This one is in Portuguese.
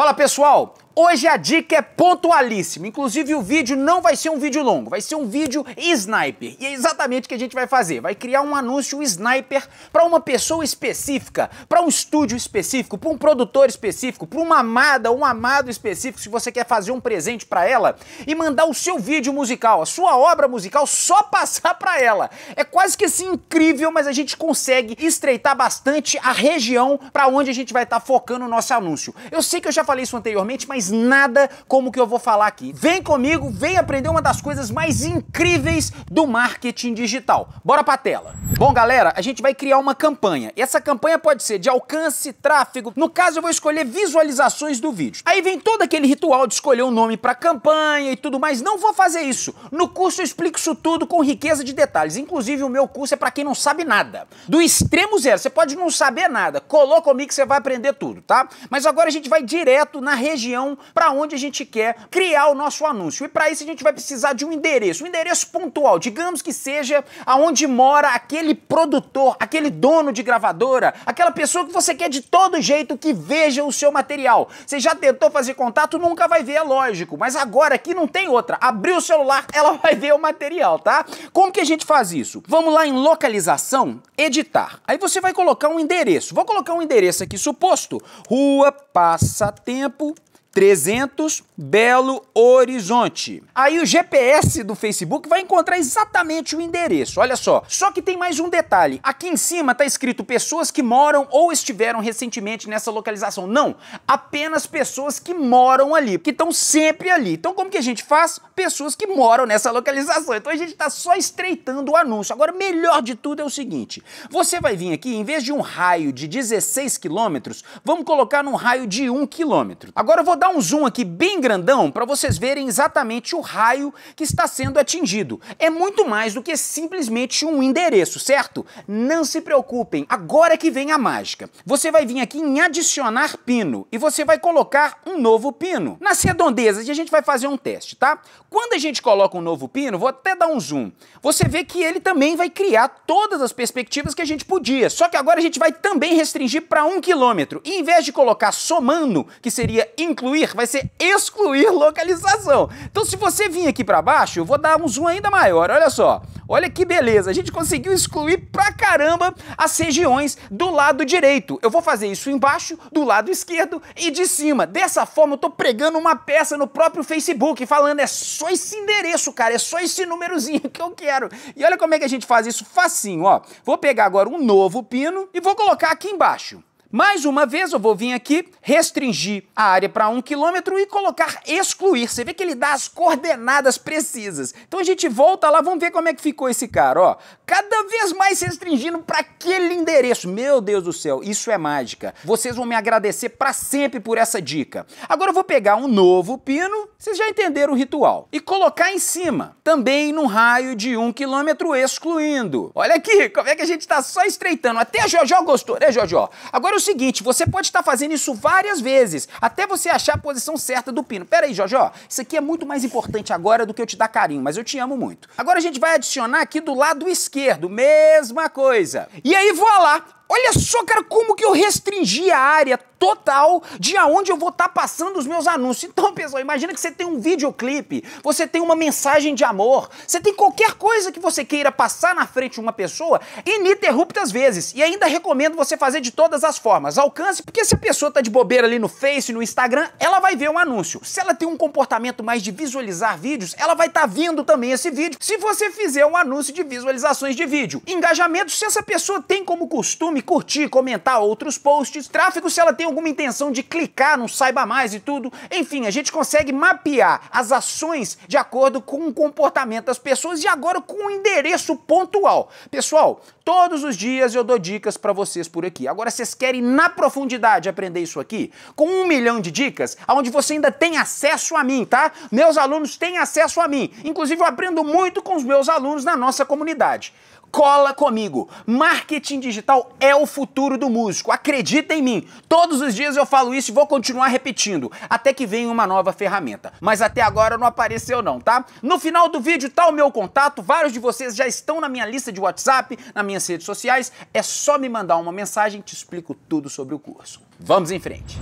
Fala pessoal, Hoje a dica é pontualíssima, inclusive o vídeo não vai ser um vídeo longo, vai ser um vídeo sniper. E é exatamente o que a gente vai fazer, vai criar um anúncio sniper para uma pessoa específica, para um estúdio específico, para um produtor específico, para uma amada, um amado específico, se você quer fazer um presente para ela e mandar o seu vídeo musical, a sua obra musical só passar para ela. É quase que assim incrível, mas a gente consegue estreitar bastante a região para onde a gente vai estar tá focando o nosso anúncio. Eu sei que eu já falei isso anteriormente, mas nada como o que eu vou falar aqui. Vem comigo, vem aprender uma das coisas mais incríveis do marketing digital. Bora pra tela. Bom, galera, a gente vai criar uma campanha. E essa campanha pode ser de alcance, tráfego. No caso, eu vou escolher visualizações do vídeo. Aí vem todo aquele ritual de escolher um nome pra campanha e tudo mais. Não vou fazer isso. No curso eu explico isso tudo com riqueza de detalhes. Inclusive, o meu curso é para quem não sabe nada. Do extremo zero, você pode não saber nada. Colou comigo que você vai aprender tudo, tá? Mas agora a gente vai direto na região direção para onde a gente quer criar o nosso anúncio. E para isso a gente vai precisar de um endereço, um endereço pontual, digamos que seja aonde mora aquele produtor, aquele dono de gravadora, aquela pessoa que você quer de todo jeito que veja o seu material. Você já tentou fazer contato, nunca vai ver, é lógico, mas agora aqui não tem outra. Abriu o celular, ela vai ver o material, tá? Como que a gente faz isso? Vamos lá em localização, editar. Aí você vai colocar um endereço. Vou colocar um endereço aqui suposto. Rua Passatempo 300 Belo Horizonte. Aí o GPS do Facebook vai encontrar exatamente o endereço, olha só. Só que tem mais um detalhe. Aqui em cima tá escrito pessoas que moram ou estiveram recentemente nessa localização. Não, apenas pessoas que moram ali, que estão sempre ali. Então como que a gente faz? Pessoas que moram nessa localização. Então a gente tá só estreitando o anúncio. Agora, melhor de tudo é o seguinte. Você vai vir aqui, em vez de um raio de 16 quilômetros, vamos colocar num raio de 1 quilômetro. Agora eu vou dar um zoom aqui bem grandão para vocês verem exatamente o raio que está sendo atingido. É muito mais do que simplesmente um endereço, certo? Não se preocupem, agora que vem a mágica. Você vai vir aqui em adicionar pino e você vai colocar um novo pino. Nas redondezas, e a gente vai fazer um teste, tá? Quando a gente coloca um novo pino, vou até dar um zoom, você vê que ele também vai criar todas as perspectivas que a gente podia. Só que agora a gente vai também restringir para um quilômetro. E em vez de colocar somando, que seria inclusive excluir vai ser excluir localização. Então, se você vir aqui para baixo, eu vou dar um zoom ainda maior, olha só. Olha que beleza, a gente conseguiu excluir pra caramba as regiões do lado direito. Eu vou fazer isso embaixo, do lado esquerdo e de cima. Dessa forma, eu tô pregando uma peça no próprio Facebook, falando é só esse endereço, cara, é só esse númerozinho que eu quero. E olha como é que a gente faz isso facinho, ó. Vou pegar agora um novo pino e vou colocar aqui embaixo. Mais uma vez, eu vou vir aqui, restringir a área para um quilômetro e colocar excluir. Você vê que ele dá as coordenadas precisas. Então a gente volta lá, vamos ver como é que ficou esse cara. Ó, cada vez mais restringindo para aquele endereço. Meu Deus do céu, isso é mágica. Vocês vão me agradecer para sempre por essa dica. Agora eu vou pegar um novo pino, vocês já entenderam o ritual, e colocar em cima, também num raio de um quilômetro, excluindo. Olha aqui, como é que a gente está só estreitando. Até a Jojó gostou, né, Jojó? Agora o seguinte, você pode estar fazendo isso várias vezes, até você achar a posição certa do pino. Pera aí, Jojó, isso aqui é muito mais importante agora do que eu te dar carinho, mas eu te amo muito. Agora a gente vai adicionar aqui do lado esquerdo, mesma coisa. E aí, voilá, Olha só, cara, como que eu restringi a área total de aonde eu vou estar tá passando os meus anúncios. Então, pessoal, imagina que você tem um videoclipe, você tem uma mensagem de amor, você tem qualquer coisa que você queira passar na frente de uma pessoa ininterruptas vezes. E ainda recomendo você fazer de todas as formas. Alcance, porque se a pessoa tá de bobeira ali no Face, no Instagram, ela vai ver um anúncio. Se ela tem um comportamento mais de visualizar vídeos, ela vai estar tá vendo também esse vídeo. Se você fizer um anúncio de visualizações de vídeo, engajamento, se essa pessoa tem como costume curtir, comentar outros posts, tráfego se ela tem alguma intenção de clicar no saiba mais e tudo. Enfim, a gente consegue mapear as ações de acordo com o comportamento das pessoas e agora com um endereço pontual. Pessoal, todos os dias eu dou dicas para vocês por aqui. Agora vocês querem na profundidade aprender isso aqui? Com um milhão de dicas, aonde você ainda tem acesso a mim, tá? Meus alunos têm acesso a mim. Inclusive eu aprendo muito com os meus alunos na nossa comunidade. Cola comigo. Marketing digital é o futuro do músico. Acredita em mim. Todos os dias eu falo isso e vou continuar repetindo, até que venha uma nova ferramenta. Mas até agora não apareceu não, tá? No final do vídeo tá o meu contato. Vários de vocês já estão na minha lista de WhatsApp, nas minhas redes sociais. É só me mandar uma mensagem, te explico tudo sobre o curso. Vamos em frente.